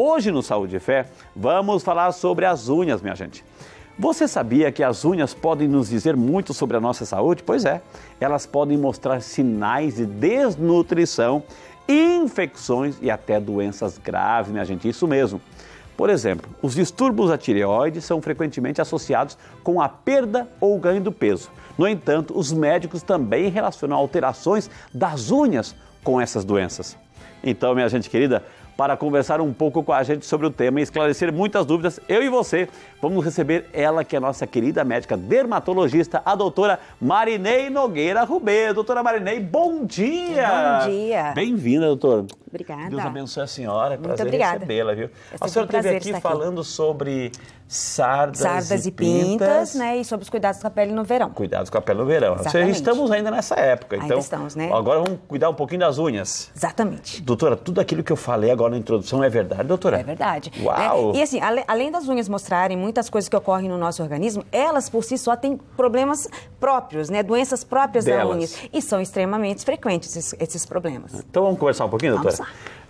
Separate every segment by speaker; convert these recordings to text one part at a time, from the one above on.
Speaker 1: Hoje no Saúde e Fé, vamos falar sobre as unhas, minha gente. Você sabia que as unhas podem nos dizer muito sobre a nossa saúde? Pois é, elas podem mostrar sinais de desnutrição, infecções e até doenças graves, minha gente, isso mesmo. Por exemplo, os distúrbios da tireoide são frequentemente associados com a perda ou ganho do peso. No entanto, os médicos também relacionam alterações das unhas com essas doenças. Então, minha gente querida, para conversar um pouco com a gente sobre o tema e esclarecer muitas dúvidas. Eu e você vamos receber ela, que é a nossa querida médica dermatologista, a doutora Marinei Nogueira Rubê. Doutora Marinei, bom dia! Bom dia! Bem-vinda, doutora. Obrigada. Deus abençoe a senhora. É Muito prazer recebê-la, viu? É a senhora um esteve aqui falando aqui. sobre sardas, sardas e, pintas, pintas,
Speaker 2: né? E sobre os cuidados com a pele no verão.
Speaker 1: Cuidados com a pele no verão. Exatamente. Estamos ainda nessa época, então. estamos, né? Agora vamos cuidar um pouquinho das unhas.
Speaker 2: Exatamente.
Speaker 1: Doutora, tudo aquilo que eu falei agora na introdução é verdade, doutora? É verdade. É, Uau! É, e assim,
Speaker 2: além das unhas mostrarem muitas coisas que ocorrem no nosso organismo, elas por si só têm problemas próprios, né? Doenças próprias Delas. da unha. E são extremamente frequentes esses, esses problemas.
Speaker 1: Então vamos conversar um pouquinho, doutora? Vamos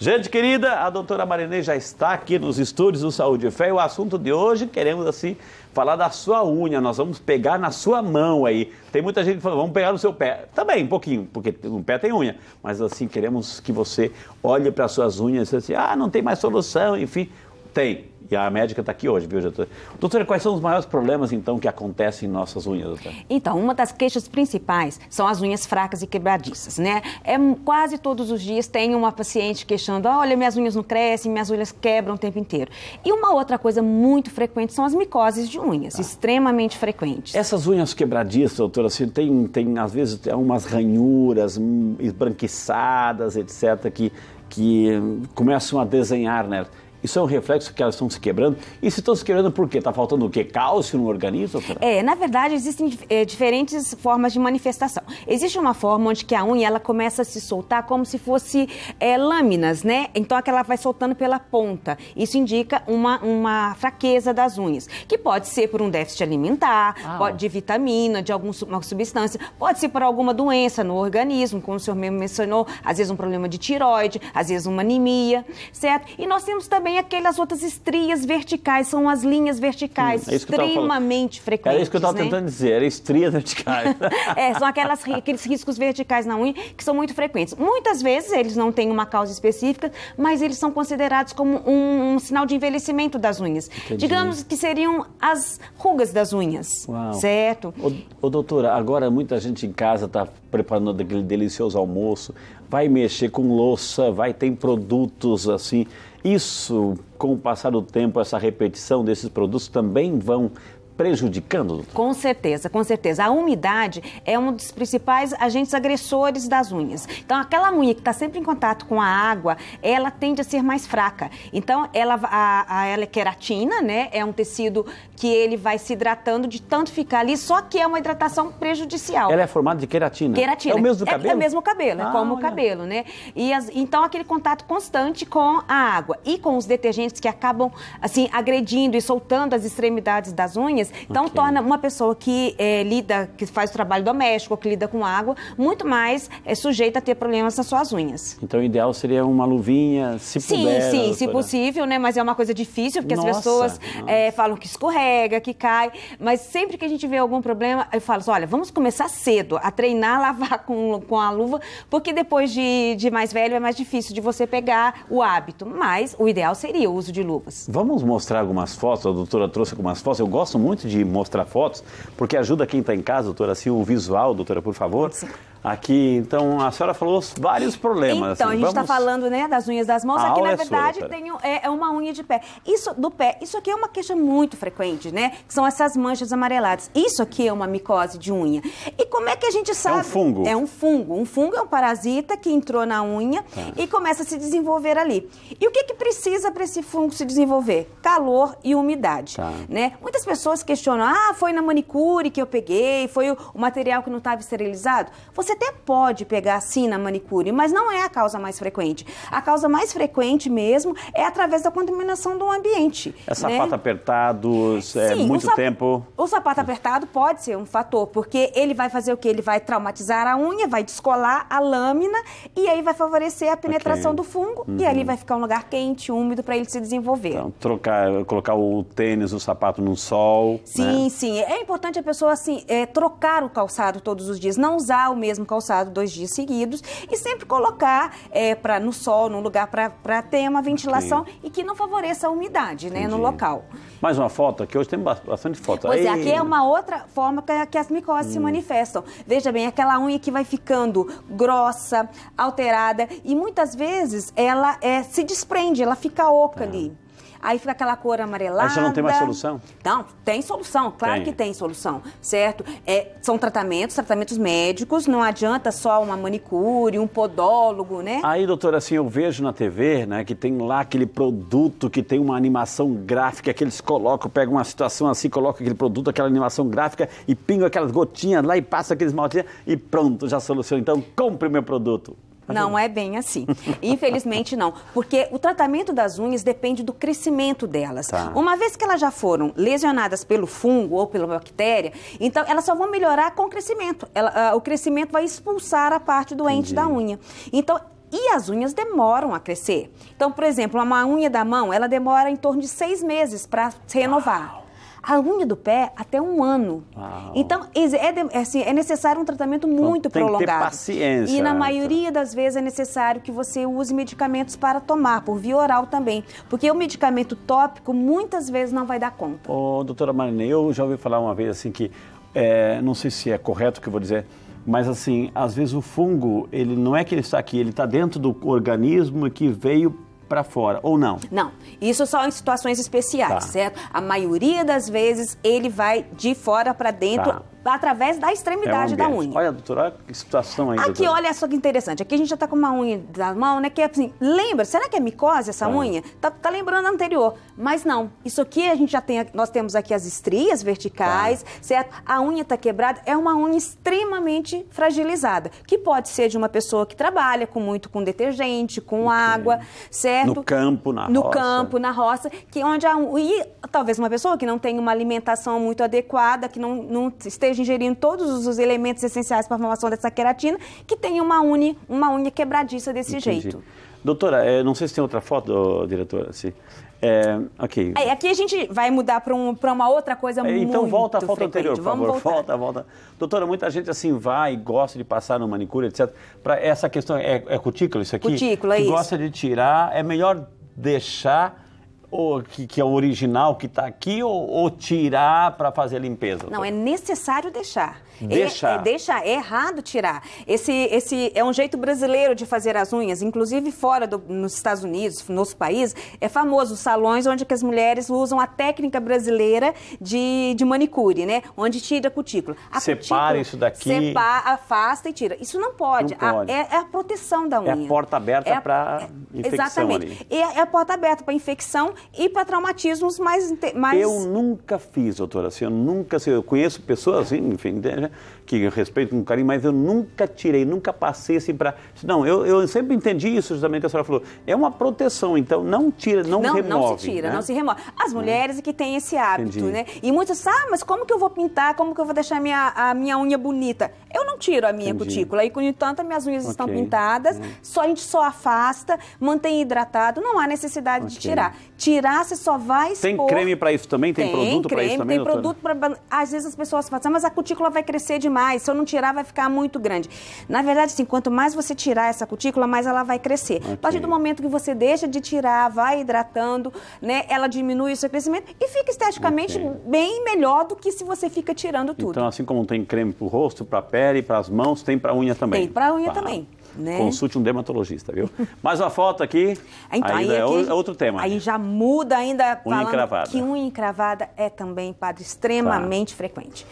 Speaker 1: Gente querida, a doutora Marinê já está aqui nos estúdios do Saúde e Fé. E o assunto de hoje, queremos assim falar da sua unha. Nós vamos pegar na sua mão aí. Tem muita gente que fala, vamos pegar no seu pé. Também, um pouquinho, porque no pé tem unha. Mas assim, queremos que você olhe para as suas unhas e assim, ah, não tem mais solução, enfim. Tem. E a médica está aqui hoje, viu, doutora? Doutora, quais são os maiores problemas, então, que acontecem em nossas unhas? Doutora?
Speaker 2: Então, uma das queixas principais são as unhas fracas e quebradiças, né? É, quase todos os dias tem uma paciente queixando, ah, olha, minhas unhas não crescem, minhas unhas quebram o tempo inteiro. E uma outra coisa muito frequente são as micoses de unhas, tá. extremamente
Speaker 1: frequentes. Essas unhas quebradiças, doutora, assim, tem, tem, às vezes, umas ranhuras hum, esbranquiçadas, etc., que, que começam a desenhar, né? Isso é um reflexo que elas estão se quebrando. E se estão se quebrando por quê? Está faltando o quê? Cálcio no organismo?
Speaker 2: É, na verdade, existem é, diferentes formas de manifestação. Existe uma forma onde que a unha ela começa a se soltar como se fosse é, lâminas, né? Então aquela é vai soltando pela ponta. Isso indica uma, uma fraqueza das unhas, que pode ser por um déficit alimentar, ah. pode, de vitamina, de alguma substância, pode ser por alguma doença no organismo, como o senhor mesmo mencionou, às vezes um problema de tiroide, às vezes uma anemia, certo? E nós temos também também aquelas outras estrias verticais, são as linhas verticais hum, é extremamente frequentes. Era isso que eu estava né? tentando
Speaker 1: dizer, era estrias verticais.
Speaker 2: é, são aquelas, aqueles riscos verticais na unha que são muito frequentes. Muitas vezes eles não têm uma causa específica, mas eles são considerados como um, um sinal de envelhecimento das unhas. Entendi. Digamos que seriam as rugas das unhas,
Speaker 1: Uau. certo? Ô, ô, doutora, agora muita gente em casa está preparando aquele delicioso almoço, vai mexer com louça, vai ter produtos assim isso, com o passar do tempo, essa repetição desses produtos também vão prejudicando? Doutor?
Speaker 2: Com certeza, com certeza. A umidade é um dos principais agentes agressores das unhas. Então, aquela unha que está sempre em contato com a água, ela tende a ser mais fraca. Então, ela, a, a ela é queratina, né? É um tecido que ele vai se hidratando de tanto ficar ali, só que é uma hidratação prejudicial. Ela é
Speaker 1: formada de queratina? Queratina. É o mesmo do cabelo? É, é o mesmo cabelo, é ah, é como
Speaker 2: olha. o cabelo, né? E as, então, aquele contato constante com a água e com os detergentes que acabam, assim, agredindo e soltando as extremidades das unhas, dias. Então, okay. torna uma pessoa que é, lida, que faz trabalho doméstico, que lida com água, muito mais é, sujeita a ter problemas nas suas unhas.
Speaker 1: Então, o ideal seria uma luvinha, se sim, puder. Sim, sim, se
Speaker 2: possível, né? Mas é uma coisa difícil, porque nossa, as pessoas é, falam que escorrega, que cai. Mas sempre que a gente vê algum problema, eu falo assim, olha, vamos começar cedo a treinar, lavar com, com a luva, porque depois de, de mais velho é mais difícil de você pegar o hábito. Mas o ideal seria
Speaker 1: o uso de luvas. Vamos mostrar algumas fotos, a doutora trouxe algumas fotos. Eu gosto muito muito de mostrar fotos, porque ajuda quem está em casa, doutora, assim, o visual, doutora, por favor. Sim aqui. Então, a senhora falou vários problemas. Então, assim, a gente está vamos...
Speaker 2: falando né, das unhas das mãos, a aqui na verdade é, sua, tem, é, é, uma unha de pé. Isso do pé, isso aqui é uma queixa muito frequente, né? Que são essas manchas amareladas. Isso aqui é uma micose de unha. E como é que a gente sabe? É um fungo. É um fungo. Um fungo é um parasita que entrou na unha tá. e começa a se desenvolver ali. E o que, que precisa para esse fungo se desenvolver? Calor e umidade. Tá. Né? Muitas pessoas questionam: ah, foi na manicure que eu peguei, foi o material que não estava esterilizado. Você você até pode pegar assim na manicure, mas não é a causa mais frequente. A causa mais frequente mesmo é através da contaminação do ambiente. É sapato né?
Speaker 1: apertado, é sim, muito o tempo.
Speaker 2: O sapato apertado pode ser um fator, porque ele vai fazer o que? Ele vai traumatizar a unha, vai descolar a lâmina e aí vai favorecer a penetração okay. do fungo uhum. e ali vai ficar um lugar quente, úmido para ele se desenvolver. Então,
Speaker 1: trocar, colocar o tênis, o sapato no sol. Sim, né?
Speaker 2: sim. É importante a pessoa assim, é, trocar o calçado todos os dias, não usar o mesmo mesmo calçado dois dias seguidos e sempre colocar é, para no sol, num lugar para ter uma ventilação okay. e que não favoreça a umidade né, no local.
Speaker 1: Mais uma foto, que hoje tem bastante foto. Pois é, aqui é
Speaker 2: uma outra forma que, que as micoses hum. se manifestam. Veja bem, aquela unha que vai ficando grossa, alterada e muitas vezes ela é, se desprende, ela fica oca é. ali aí fica aquela cor amarelada. Aí já não tem mais solução? Não, tem solução, claro tem. que tem solução, certo? É, são tratamentos, tratamentos médicos, não adianta só uma manicure, um podólogo, né?
Speaker 1: Aí, doutora, assim, eu vejo na TV, né, que tem lá aquele produto que tem uma animação gráfica que eles colocam, pegam uma situação assim, colocam aquele produto, aquela animação gráfica e pingam aquelas gotinhas lá e passa aqueles maltinhos e pronto, já solucionou. Então, compre o meu produto.
Speaker 2: Tá não é bem assim. Infelizmente não, porque o tratamento das unhas depende do crescimento delas. Tá. Uma vez que elas já foram lesionadas pelo fungo ou pela bactéria, então elas só vão melhorar com o crescimento. Ela, uh, o crescimento vai expulsar a parte doente Entendi. da unha. Então, e as unhas demoram a crescer. Então, por exemplo, uma unha da mão, ela demora em torno de seis meses para se renovar. Uau a unha do pé até um ano. Uau. Então, é, é, assim, é necessário um tratamento então, muito então, tem prolongado. Que ter
Speaker 1: paciência. E na né?
Speaker 2: maioria das vezes é necessário que você use medicamentos para tomar, por via oral também. Porque o medicamento tópico muitas vezes não vai dar conta.
Speaker 1: Ô, doutora Marina, eu já ouvi falar uma vez assim que, é, não sei se é correto o que eu vou dizer, mas assim, às vezes o fungo, ele não é que ele está aqui, ele está dentro do organismo que veio para fora, ou não?
Speaker 2: Não. Isso só em situações especiais, tá. certo? A maioria das vezes ele vai de fora para dentro. Tá através da extremidade é da unha.
Speaker 1: Olha, doutora, olha que situação aí. Aqui, doutora. olha
Speaker 2: só que interessante. Aqui a gente já está com uma unha da mão, né? Que é assim, lembra, será que é micose essa é. unha? Tá, tá, lembrando a anterior. Mas não. Isso aqui a gente já tem, nós temos aqui as estrias verticais, tá. certo? A unha está quebrada, é uma unha extremamente fragilizada, que pode ser de uma pessoa que trabalha com muito com detergente, com okay. água, certo? No campo, na no roça. No campo, na roça, que onde a, e talvez uma pessoa que não tem uma alimentação muito adequada, que não, não esteja depois de ingerir todos os elementos essenciais para a formação dessa queratina, que tem uma, uni, uma unha quebradiça desse Entendi. jeito.
Speaker 1: Doutora, eh, não sei se tem outra foto, diretora. Se... É, ok. É,
Speaker 2: aqui a gente vai mudar para um, uma outra coisa é, então volta à foto frequente. anterior, por Vamos favor. Voltar.
Speaker 1: Volta, volta. Doutora, muita gente assim vai e gosta de passar no manicure, etc. Para essa questão, é, é cutícula isso aqui? Cutícula, é isso. Gosta de tirar, é melhor deixar ou que, que, é o original que está aqui ou, ou tirar para fazer a limpeza? Não, é
Speaker 2: necessário deixar. É, é, deixa É, errado tirar. Esse, esse é um jeito brasileiro de fazer as unhas, inclusive fora do, nos Estados Unidos, nosso país, é famoso os salões onde as mulheres usam a técnica brasileira de, de manicure, né? Onde
Speaker 1: tira a cutícula. A separa cutícula, isso daqui. Separa,
Speaker 2: afasta e tira. Isso não pode. Não pode. A, é, é, a proteção da é unha. É a porta
Speaker 1: aberta é para infecção. Exatamente. Ali.
Speaker 2: É, a porta aberta para infecção e para traumatismos mais, mais. Eu
Speaker 1: nunca fiz, doutora. Assim, eu nunca. Assim, eu conheço pessoas, assim, enfim, Cristina, que respeito com carinho, mas eu nunca tirei, nunca passei assim para. Não, eu, eu sempre entendi isso justamente que a senhora falou. É uma proteção, então não tira, não, não remove. Não se tira, né? não se
Speaker 2: remove. As né? mulheres é que têm esse hábito, entendi. né? E muitas, ah, mas como que eu vou pintar? Como que eu vou deixar minha, a minha unha bonita? Eu não tiro a minha entendi. cutícula. E, no entanto, minhas unhas okay. estão pintadas, hum. só, a gente só afasta, mantém hidratado, não há necessidade okay. de tirar. Tirar, você só vai expor. Tem creme
Speaker 1: para isso também? Tem, tem produto para isso também? Tem tem produto
Speaker 2: para. Às vezes as pessoas falam, assim, ah, mas a cutícula vai crescer crescer demais. Se eu não tirar, vai ficar muito grande. Na verdade, assim, quanto mais você tirar essa cutícula, mais ela vai crescer. Okay. A partir do momento que você deixa de tirar, vai hidratando, né? Ela diminui o seu crescimento e fica esteticamente okay. bem melhor do que se você fica tirando tudo. Então,
Speaker 1: assim como tem creme para o rosto, para a pele, para as mãos, tem para a unha também? Tem para a unha tá. também né? Consulte um dermatologista, viu? Mais uma foto aqui. Então, aí é, é, é, outro tema. Aí
Speaker 2: né? já muda ainda unha encravada. que unha encravada é também, padre, extremamente claro. frequente.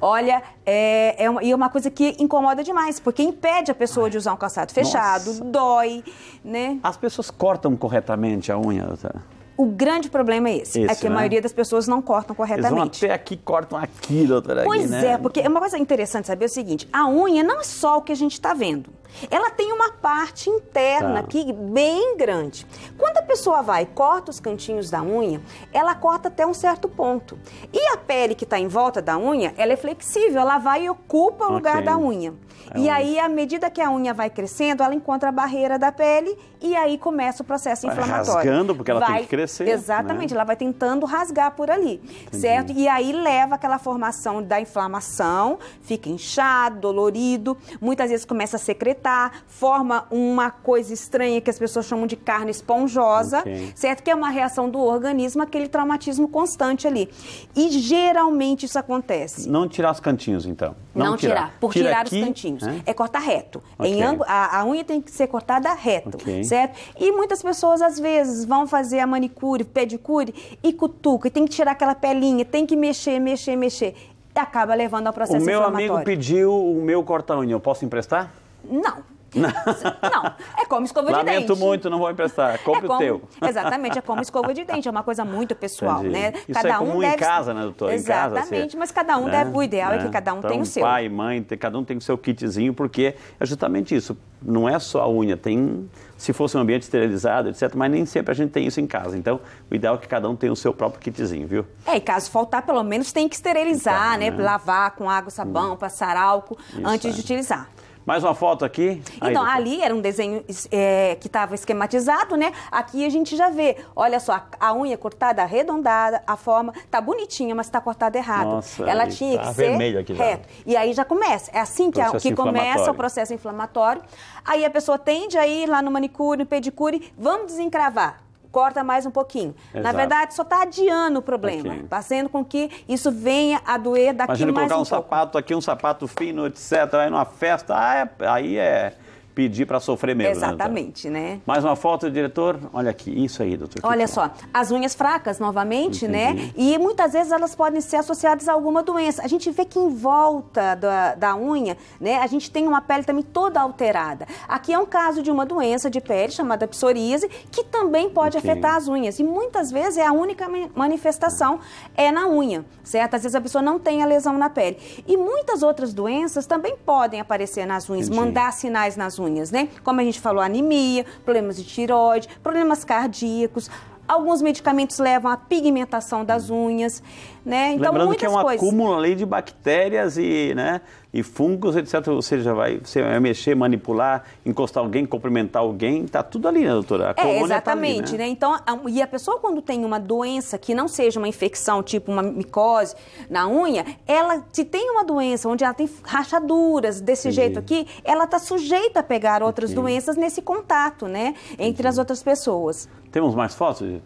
Speaker 2: Olha, é, é uma, e é uma coisa que incomoda demais, porque impede a pessoa de usar um calçado fechado, Nossa. dói, né?
Speaker 1: As pessoas cortam corretamente a unha, doutora?
Speaker 2: O grande problema é esse, é que né? a maioria das pessoas não cortam corretamente. Eles
Speaker 1: vão até aqui, cortam aqui, doutora. Pois aqui, né? é, porque
Speaker 2: é uma coisa interessante saber é o seguinte, a unha não é só o que a gente está vendo ela tem uma parte interna tá. aqui bem grande. Quando a pessoa vai e corta os cantinhos da unha, ela corta até um certo ponto. E a pele que está em volta da unha, ela é flexível, ela vai e ocupa o okay. lugar da unha. É e um... aí, à medida que a unha vai crescendo, ela encontra a barreira da pele e aí começa o processo vai inflamatório. Rasgando, porque ela vai... tem que crescer. Exatamente, né? ela vai tentando rasgar por ali, Entendi. certo? E aí leva aquela formação da inflamação, fica inchado, dolorido, muitas vezes começa a secretar forma uma coisa estranha que as pessoas chamam de carne esponjosa, okay. certo? Que é uma reação do organismo, aquele traumatismo constante ali. E geralmente isso acontece.
Speaker 1: Não tirar os cantinhos, então. Não, Não tirar. tirar. Por Tira tirar aqui, os cantinhos. Né?
Speaker 2: É cortar reto. Okay. Em a, a, unha tem que ser cortada reto, okay. certo? E muitas pessoas, às vezes, vão fazer a manicure, pedicure e cutuca, e tem que tirar aquela pelinha, tem que mexer, mexer, mexer acaba levando ao processo O meu amigo
Speaker 1: pediu o meu corta-unha, eu posso emprestar?
Speaker 2: Não. Não, é como escova Lamento de dente. Lamento muito,
Speaker 1: não vou emprestar. Compre é como, o teu. Exatamente, é
Speaker 2: como escova de dente, é uma coisa muito pessoal, Entendi. né? Isso cada é comum um deve... em casa, né, doutor? Exatamente, casa, mas cada um né? deve. O ideal né? é que né? cada um então, o seu. Pai,
Speaker 1: mãe, cada um tem o seu kitzinho, porque é justamente isso. Não é só a unha, tem. Se fosse um ambiente esterilizado, etc., mas nem sempre a gente tem isso em casa. Então, o ideal é que cada um tenha o seu próprio kitzinho, viu?
Speaker 2: É, e caso faltar, pelo menos tem que esterilizar, então, né? né? Lavar com água, sabão, hum. passar álcool isso, antes é. de utilizar.
Speaker 1: Mais uma foto aqui. então, ali
Speaker 2: era um desenho é, que estava esquematizado, né? Aqui a gente já vê. Olha só, a unha cortada arredondada, a forma tá bonitinha, mas tá cortada errado. Nossa, Ela tinha tá que ser aqui tá? reto. E aí já começa. É assim que, a, é que começa o processo inflamatório. Aí a pessoa tende a ir lá no manicure, no pedicure, vamos desencravar corta mais um pouquinho. Exato. Na verdade, só está adiando o problema, okay. fazendo tá com que isso venha a doer daqui Imagina mais um pouco. Imagina colocar um
Speaker 1: sapato aqui, um sapato fino, etc., aí numa festa, aí ah, é... Aí é pedir para sofrer mesmo. Né, Exatamente, né, né? Mais uma foto, diretor. Olha aqui, isso aí, doutor. Olha só,
Speaker 2: as unhas fracas, novamente, né? Entendi. né? E muitas vezes elas podem ser associadas a alguma doença. A gente vê que em volta da, da unha, né, a gente tem uma pele também toda alterada. Aqui é um caso de uma doença de pele chamada psoríase, que também pode okay. afetar as unhas. E muitas vezes é a única manifestação é na unha, certo? Às vezes a pessoa não tem a lesão na pele. E muitas outras doenças também podem aparecer nas unhas, Entendi. mandar sinais nas unhas unhas, né? Como a gente falou, anemia, problemas de tiroide, problemas cardíacos. Alguns medicamentos levam à pigmentação das unhas. Né? Então, Lembrando muitas que é um coisas. acúmulo
Speaker 1: ali de bactérias e, né, e fungos, etc. Você já vai, você vai mexer, manipular, encostar alguém, cumprimentar alguém, está tudo ali, né, doutora? A é, exatamente, tá ali, né? né?
Speaker 2: Então, a, e a pessoa quando tem uma doença que não seja uma infecção, tipo uma micose na unha, ela, se tem uma doença onde ela tem rachaduras desse Entendi. jeito aqui, ela está sujeita a pegar outras Entendi. doenças nesse contato, né, entre Entendi. as outras pessoas.
Speaker 1: Temos mais fotos, Aqui,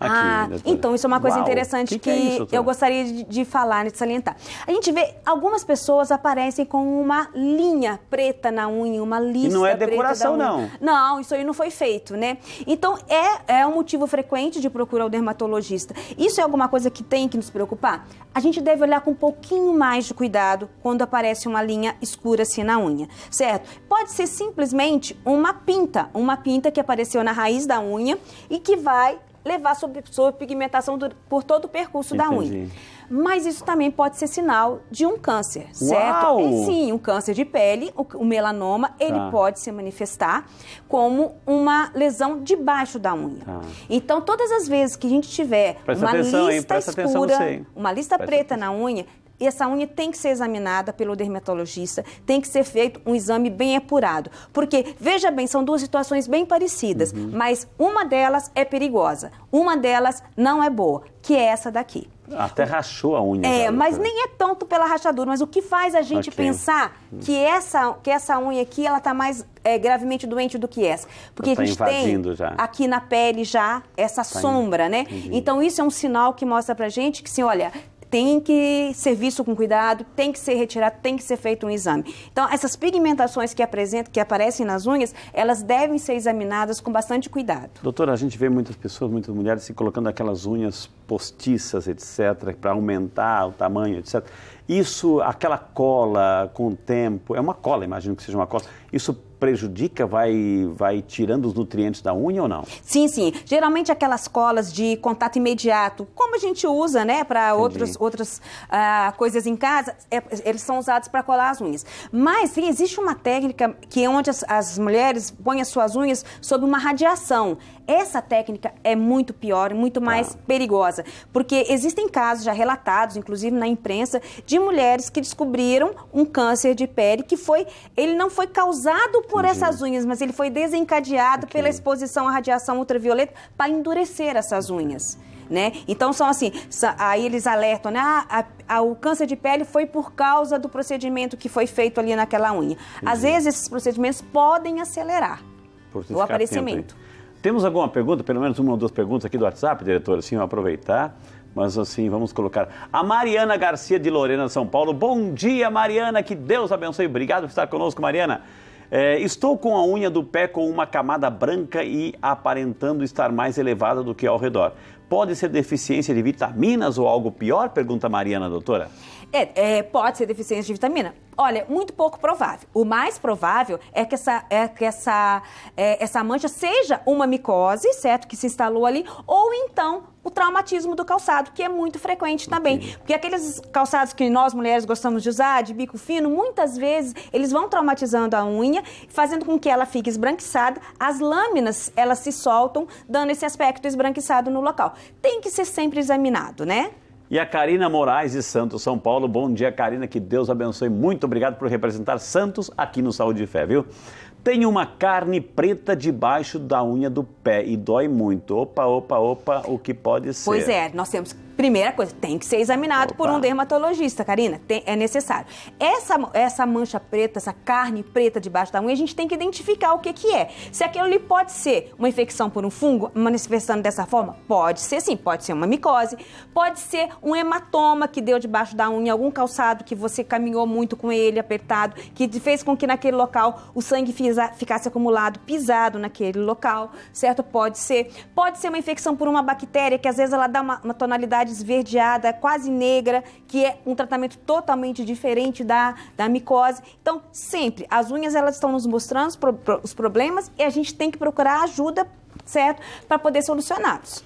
Speaker 1: ah, doutora. então, isso é uma coisa Uau. interessante que, que, é que é isso, eu gostaria
Speaker 2: gostaria de, de falar, de salientar. A gente vê algumas pessoas aparecem com uma linha preta na unha, uma lista. E não é decoração, não. Não, isso aí não foi feito, né? Então é, é um motivo frequente de procurar o dermatologista. Isso é alguma coisa que tem que nos preocupar? A gente deve olhar com um pouquinho mais de cuidado quando aparece uma linha escura assim na unha, certo? Pode ser simplesmente uma pinta, uma pinta que apareceu na raiz da unha e que vai levar sobre pigmentação por todo o percurso Entendi. da unha. Mas isso também pode ser sinal de um câncer, certo? Uau! E, sim, um câncer de pele, o, melanoma, tá. ele pode se manifestar como uma lesão debaixo da unha. Tá. Então, todas as vezes que a gente tiver presta uma atenção, lista hein? escura, uma lista presta preta atenção. na unha, essa unha tem que ser examinada pelo dermatologista, tem que ser feito um exame bem apurado. Porque, veja bem, são duas situações bem parecidas, uhum. mas uma delas é perigosa, uma delas não é boa, que é essa daqui.
Speaker 1: Até rachou a unha. É, mas né? nem
Speaker 2: é tanto pela rachadura, mas o que faz a gente okay. pensar hum. que essa, que essa unha aqui ela está mais é, gravemente doente do que essa? Porque tá a gente tem já. aqui na pele já essa tá sombra, né? Então isso é um sinal que mostra pra gente que, sim, olha, tem que ser visto com cuidado, tem que ser retirado, tem que ser feito um exame. Então, essas pigmentações que apresentam, que aparecem nas unhas, elas devem ser examinadas com bastante cuidado.
Speaker 1: Doutora, a gente vê muitas pessoas, muitas mulheres se colocando aquelas unhas postiças, etc, para aumentar o tamanho, etc. Isso, aquela cola com o tempo, é uma cola, imagino que seja uma cola. Isso prejudica, vai, vai tirando os nutrientes da unha ou não?
Speaker 2: Sim, sim. Geralmente aquelas colas de contato imediato, como a gente usa, né, para outras, outras ah, coisas em casa, é, eles são usados para colar as unhas. Mas sim, existe uma técnica que é onde as, as mulheres põem as suas unhas sob uma radiação. Essa técnica é muito pior, muito tá. mais ah. perigosa, porque existem casos já relatados, inclusive na imprensa, de mulheres que descobriram um câncer de pele que foi, ele não foi causado por Entendi. essas unhas, mas ele foi desencadeado okay. pela exposição à radiação ultravioleta para endurecer essas unhas. Né? Então são assim, aí eles alertam, né? Ah, a, a, o câncer de pele foi por causa do procedimento que foi feito ali naquela unha. Entendi. Às vezes esses procedimentos podem acelerar
Speaker 1: o aparecimento. Atento, Temos alguma pergunta, pelo menos uma ou duas perguntas aqui do WhatsApp, diretor, assim, aproveitar. Mas assim, vamos colocar. A Mariana Garcia de Lorena, São Paulo. Bom dia, Mariana. Que Deus abençoe. Obrigado por estar conosco, Mariana. É, estou com a unha do pé com uma camada branca e aparentando estar mais elevada do que ao redor. Pode ser deficiência de vitaminas ou algo pior? Pergunta Mariana, doutora.
Speaker 2: É, é, pode ser deficiência de vitamina? Olha, muito pouco provável. O mais provável é que essa, é, que essa, é, essa mancha seja uma micose, certo? Que se instalou ali, ou então o traumatismo do calçado, que é muito frequente também. Okay. Porque aqueles calçados que nós mulheres gostamos de usar, de bico fino, muitas vezes eles vão traumatizando a unha, fazendo com que ela fique esbranquiçada. As lâminas, elas se soltam, dando esse aspecto esbranquiçado no local. Tem que ser sempre examinado, né?
Speaker 1: E a Karina Moraes de Santos, São Paulo. Bom dia, Karina. Que Deus abençoe. Muito obrigado por representar Santos aqui no Saúde e Fé, viu? Tem uma carne preta debaixo da unha do pé e dói muito. Opa, opa, opa, o que pode ser? Pois é,
Speaker 2: nós temos Primeira coisa, tem que ser examinado Opa. por um dermatologista, Karina. Tem, é necessário. Essa, essa mancha preta, essa carne preta debaixo da unha, a gente tem que identificar o que, que é. Se aquilo ali pode ser uma infecção por um fungo, manifestando dessa forma, pode ser sim, pode ser uma micose, pode ser um hematoma que deu debaixo da unha, algum calçado que você caminhou muito com ele apertado, que fez com que naquele local o sangue ficasse acumulado, pisado naquele local, certo? Pode ser. Pode ser uma infecção por uma bactéria que às vezes ela dá uma, uma tonalidade tonalidade esverdeada, quase negra, que é um tratamento totalmente diferente da, da micose. Então, sempre, as unhas elas estão nos mostrando os, pro, os problemas e a gente tem que procurar ajuda, certo? Para poder solucioná-los.